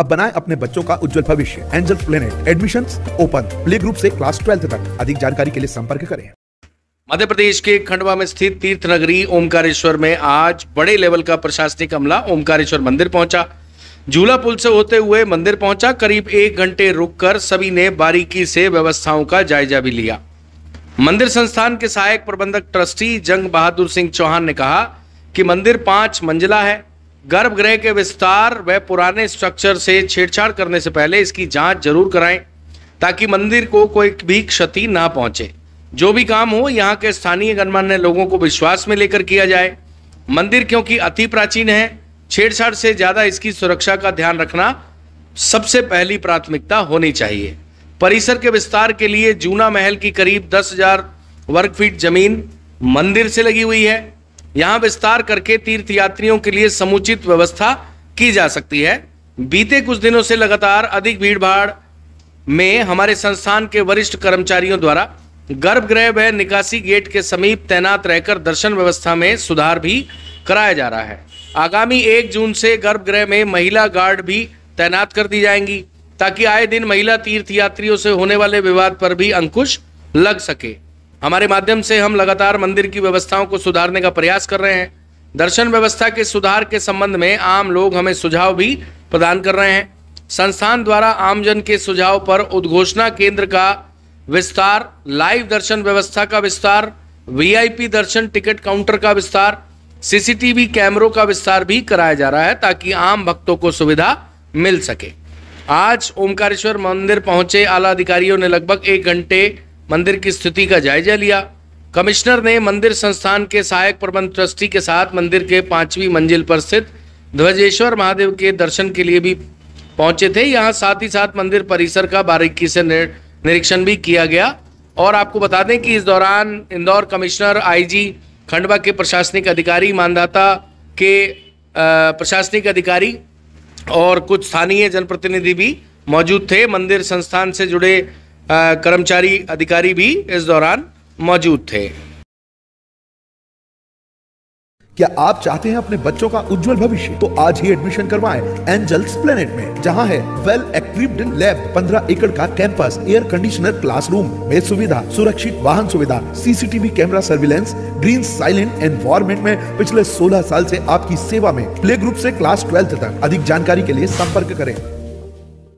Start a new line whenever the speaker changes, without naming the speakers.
अब बनाए अपने बच्चों का उज्जवल भविष्य angel planet admission open play group ऐसी क्लास ट्वेल्थ तक अधिक जानकारी के लिए संपर्क करें
मध्य प्रदेश के खंडवा में स्थित तीर्थ नगरी ओमकारेश्वर में आज बड़े लेवल का प्रशासनिक अमला ओमकारेश्वर मंदिर पहुंचा झूला पुल से होते हुए मंदिर पहुंचा करीब एक घंटे रुककर सभी ने बारीकी से व्यवस्थाओं का जायजा भी लिया मंदिर संस्थान के सहायक प्रबंधक ट्रस्टी जंग बहादुर सिंह चौहान ने कहा कि मंदिर पांच मंजिला है गर्भगृह के विस्तार व पुराने स्ट्रक्चर से छेड़छाड़ करने से पहले इसकी जांच जरूर कराएं ताकि मंदिर को कोई भी क्षति ना पहुंचे जो भी काम हो यहाँ के स्थानीय गणमान्य लोगों को विश्वास में लेकर किया जाए मंदिर क्योंकि अति प्राचीन है छेड़छाड़ से ज़्यादा इसकी सुरक्षा का ध्यान रखना सबसे पहली प्राथमिकता होनी चाहिए परिसर के विस्तार के लिए जूना महल की करीब दस हजार वर्ग फीट जमीन मंदिर से लगी हुई है यहाँ विस्तार करके तीर्थ यात्रियों के लिए समुचित व्यवस्था की जा सकती है बीते कुछ दिनों से लगातार अधिक भीड़भाड़ में हमारे संस्थान के वरिष्ठ कर्मचारियों द्वारा गर्भगृह व निकासी गेट के समीप तैनात रहकर दर्शन व्यवस्था में सुधार भी कराया जा रहा है आगामी एक जून से गर्भगृह में महिला गार्ड भी तैनात कर दी जाएंगी ताकि आए दिन महिला तीर्थयात्रियों से होने वाले विवाद पर भी अंकुश लग सके हमारे माध्यम से हम लगातार मंदिर की व्यवस्थाओं को सुधारने का प्रयास कर रहे हैं दर्शन व्यवस्था के सुधार के संबंध में आम लोग हमें सुझाव भी प्रदान कर रहे हैं संस्थान द्वारा आमजन के सुझाव पर उद्घोषणा केंद्र का विस्तार लाइव दर्शन व्यवस्था का विस्तार वीआईपी दर्शन टिकट काउंटर का विस्तार सीसीटीवी कैमरों का विस्तार भी कराया जा रहा है ताकि आम भक्तों को सुविधा मिल सके आज ओमकारेश्वर मंदिर पहुंचे आला अधिकारियों ने लगभग एक घंटे मंदिर की स्थिति का जायजा लिया कमिश्नर ने मंदिर संस्थान के सहायक प्रबंध ट्रस्टी के साथ मंदिर के पांचवी मंजिल पर स्थित ध्वजेश्वर महादेव के दर्शन के लिए भी पहुंचे थे यहां साथ ही साथ मंदिर परिसर का बारीकी से निरीक्षण भी किया गया और आपको बता दें कि इस दौरान इंदौर कमिश्नर आईजी खंडवा के प्रशासनिक अधिकारी मानदाता के प्रशासनिक अधिकारी और कुछ स्थानीय जनप्रतिनिधि भी मौजूद थे मंदिर संस्थान से जुड़े कर्मचारी अधिकारी भी इस दौरान मौजूद थे
क्या आप चाहते हैं अपने बच्चों का उज्जवल भविष्य तो आज ही एडमिशन करवाएं एंजल्स प्लेनेट में जहां है वेल एक्विप्ड लैब पंद्रह एकड़ का कैंपस एयर कंडीशनर क्लासरूम में सुविधा सुरक्षित वाहन सुविधा CCTV camera surveillance green silent environment में पिछले 16 साल से आपकी सेवा में प्ले ग्रुप से क्लास ट्वेल्थ तक अधिक जानकारी के लिए संपर्क करें